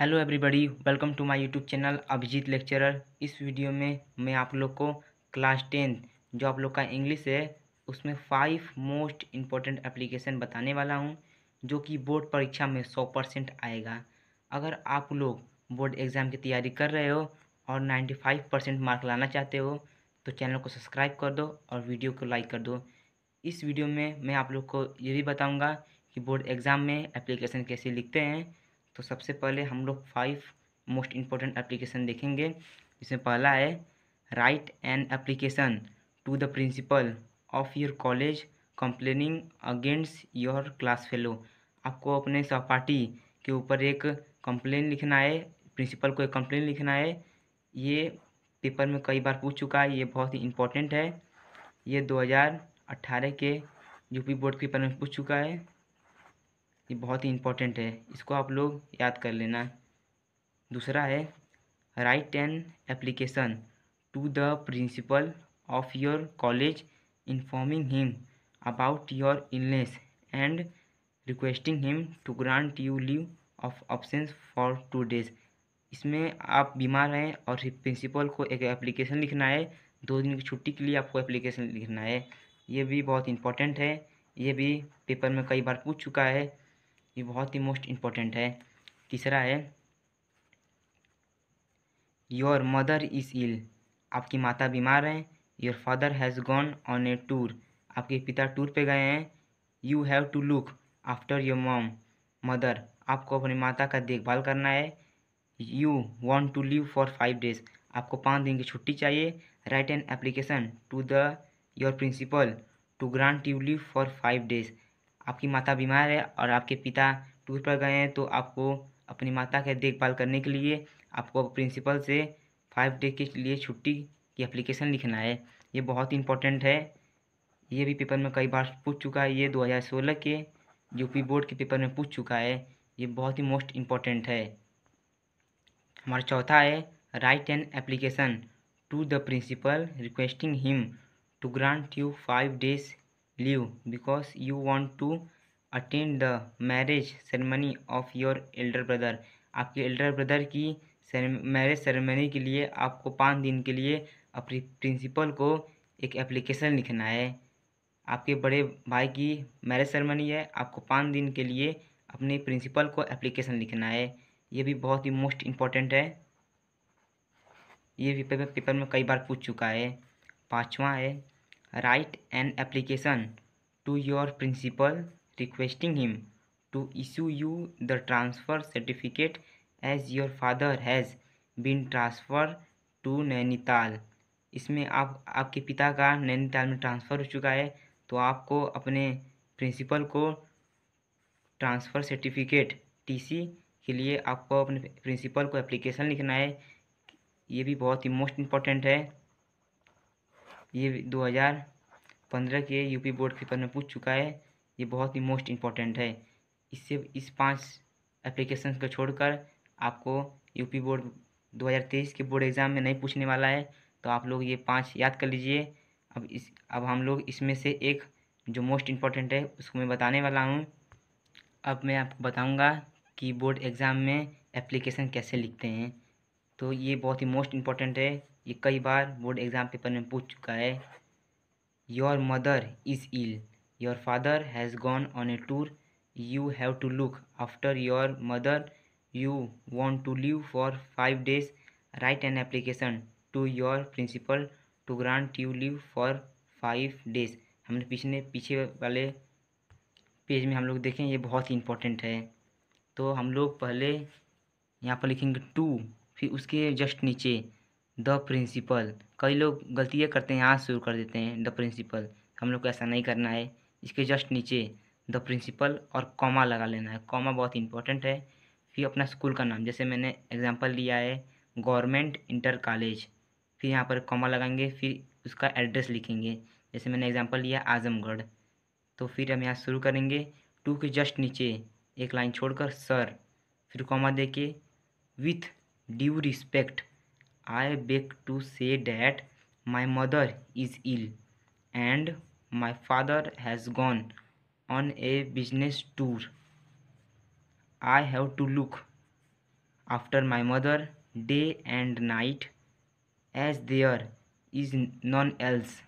Hello everybody welcome to my YouTube channel Abhijeet lecturer इस वीडियो में मैं आप लोग को क्लास टेंथ जो आप लोग का इंग्लिश है उसमें फाइव मोस्ट इम्पॉर्टेंट एप्लीकेशन बताने वाला हूं जो कि बोर्ड परीक्षा में सौ परसेंट आएगा अगर आप लोग बोर्ड एग्ज़ाम की तैयारी कर रहे हो और नाइन्टी फाइव परसेंट मार्क लाना चाहते हो तो चैनल को सब्सक्राइब कर दो और वीडियो को लाइक कर दो इस वीडियो में मैं आप लोग को ये भी बताऊँगा कि बोर्ड एग्ज़ाम में एप्लीकेशन कैसे लिखते हैं तो सबसे पहले हम लोग फाइव मोस्ट इम्पोर्टेंट एप्लीकेशन देखेंगे इसमें पहला है write an application to the principal of your college complaining against your class fellow आपको अपने सहपाठी के ऊपर एक कंप्लेन लिखना है प्रिंसिपल को एक कंप्लेन लिखना है ये पेपर में कई बार पूछ चुका है ये बहुत ही इम्पोर्टेंट है ये 2018 के यूपी बोर्ड के पेपर में पूछ चुका है ये बहुत ही इम्पोर्टेंट है इसको आप लोग याद कर लेना दूसरा है write an application to the principal of your college informing him about your illness and requesting him to grant you leave of absence for two days इसमें आप बीमार हैं और प्रिंसिपल को एक एप्लीकेशन लिखना है दो दिन की छुट्टी के लिए आपको एप्लीकेशन लिखना है ये भी बहुत इम्पोर्टेंट है ये भी पेपर में कई बार पूछ चुका है ये बहुत ही मोस्ट इम्पोर्टेंट है तीसरा है योर मदर इज़ इल आपकी माता बीमार हैं your father has gone on a tour आपके पिता टूर पे गए हैं you have to look after your mom mother आपको अपनी माता का देखभाल करना है you want to leave for five days आपको पाँच दिन की छुट्टी चाहिए write an application to the your principal to grant you leave for five days आपकी माता बीमार है और आपके पिता टूर पर गए हैं तो आपको अपनी माता के देखभाल करने के लिए आपको प्रिंसिपल से फाइव डे के लिए छुट्टी की अप्लीकेशन लिखना है ये बहुत इंपॉर्टेंट है ये भी पेपर में कई बार पूछ चुका है ये 2016 के यूपी बोर्ड के पेपर में पूछ चुका है ये बहुत ही मोस्ट इम्पॉर्टेंट है हमारा चौथा है write an application to the principal requesting him to grant you five days leave because you want to attend the marriage ceremony of your elder brother आपके elder brother की marriage ceremony के लिए आपको पाँच दिन के लिए अपने principal को एक application लिखना है आपके बड़े भाई की मैरिज सेरेमनी है आपको पाँच दिन के लिए अपने प्रिंसिपल को एप्लीकेशन लिखना है ये भी बहुत ही मोस्ट इम्पॉर्टेंट है ये भी पेपर में कई बार पूछ चुका है पाँचवा है write an application to your principal requesting him to issue you the transfer certificate as your father has been transfer to Nainital इसमें आप आपके पिता का नैनीताल में ट्रांसफ़र हो चुका है तो आपको अपने प्रिंसिपल को ट्रांसफ़र सर्टिफिकेट टीसी के लिए आपको अपने प्रिंसिपल को एप्लीकेशन लिखना है ये भी बहुत ही मोस्ट इम्पॉर्टेंट है ये 2015 के यूपी बोर्ड के पेपर में पूछ चुका है ये बहुत ही मोस्ट इम्पॉर्टेंट है इससे इस पांच एप्लीकेशन को छोड़कर आपको यूपी बोर्ड 2023 के बोर्ड एग्ज़ाम में नहीं पूछने वाला है तो आप लोग ये पांच याद कर लीजिए अब इस अब हम लोग इसमें से एक जो मोस्ट इम्पॉर्टेंट है उसको मैं बताने वाला हूँ अब मैं आपको बताऊँगा कि बोर्ड एग्ज़ाम में एप्लीकेशन कैसे लिखते हैं तो ये बहुत ही मोस्ट इम्पॉर्टेंट है ये कई बार बोर्ड एग्ज़ाम पेपर में पूछ चुका है your mother is ill your father has gone on a tour you have to look after your mother you want to leave for five days write an application to your principal to grant you leave for five days हमने पिछले पीछे वाले page में हम लोग देखें ये बहुत ही इम्पोर्टेंट है तो हम लोग पहले यहाँ पर लिखेंगे टू फिर उसके जस्ट नीचे द प्रिंसिपल कई लोग गलतियाँ करते हैं यहाँ शुरू कर देते हैं द प्रिंसिपल हम लोग को ऐसा नहीं करना है इसके जस्ट नीचे द प्रिंसिपल और कॉमा लगा लेना है कॉमा बहुत इंपॉर्टेंट है फिर अपना स्कूल का नाम जैसे मैंने एग्ज़ाम्पल लिया है गवर्नमेंट इंटर कॉलेज फिर यहाँ पर कॉमा लगाएंगे फिर उसका एड्रेस लिखेंगे जैसे मैंने एग्ज़ाम्पल लिया आजमगढ़ तो फिर हम यहाँ शुरू करेंगे टू के जस्ट नीचे एक लाइन छोड़कर सर फिर कॉमा दे के with due respect I beg to say that my mother is ill and my father has gone on a business tour. I have to look after my mother day and night as there is none else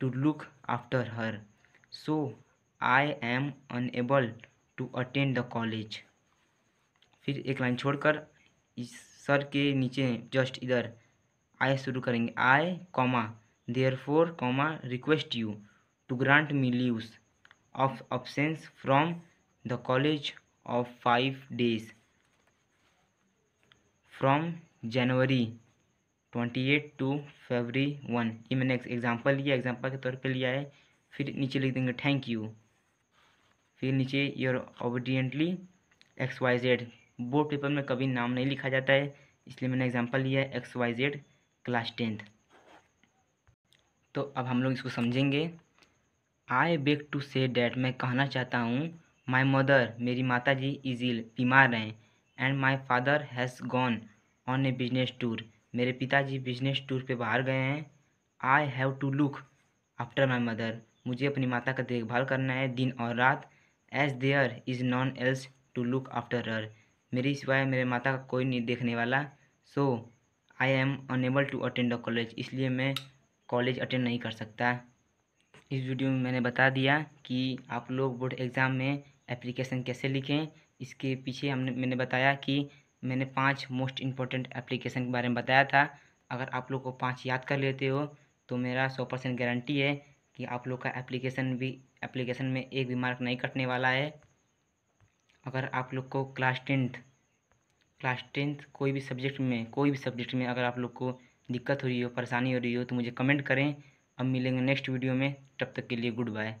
to look after her. So I am unable to attend the college. फिर एक line छोड़कर इस sir के नीचे just इधर I शुरू करेंगे I comma therefore comma request you to grant me leaves of absence from the college of five days from January twenty eight to February one ये मैंने एग्जाम्पल लिया एग्जाम्पल के तौर पे लिया है फिर नीचे लिख देंगे थैंक यू फिर नीचे your obediently x y z board paper में कभी नाम नहीं लिखा जाता है इसलिए मैंने एग्जाम्पल लिया है x y z class tenth तो अब हम लोग इसको समझेंगे I beg to say that मैं कहना चाहता हूँ माई मदर मेरी माता जी इजिल बीमार हैं and my father has gone on a business tour मेरे पिताजी बिजनेस टूर पे बाहर गए हैं I have to look after my mother मुझे अपनी माता का देखभाल करना है दिन और रात as there is none else to look after her मेरी सिवाय मेरे माता का कोई नहीं देखने वाला so I am unable to attend a college इसलिए मैं कॉलेज अटेंड नहीं कर सकता इस वीडियो में मैंने बता दिया कि आप लोग बोर्ड एग्ज़ाम में एप्लीकेशन कैसे लिखें इसके पीछे हमने मैंने बताया कि मैंने पांच मोस्ट इम्पोर्टेंट एप्लीकेशन के बारे में बताया था अगर आप लोग को पांच याद कर लेते हो तो मेरा सौ परसेंट गारंटी है कि आप लोग का एप्लीकेशन भी एप्लीकेशन में एक भी मार्क नहीं कटने वाला है अगर आप लोग को क्लास टेंथ क्लास टेंथ कोई भी सब्जेक्ट में कोई भी सब्जेक्ट में अगर आप लोग को दिक्कत हो रही हो परेशानी हो रही हो तो मुझे कमेंट करें अब मिलेंगे नेक्स्ट वीडियो में तब तक के लिए गुड बाय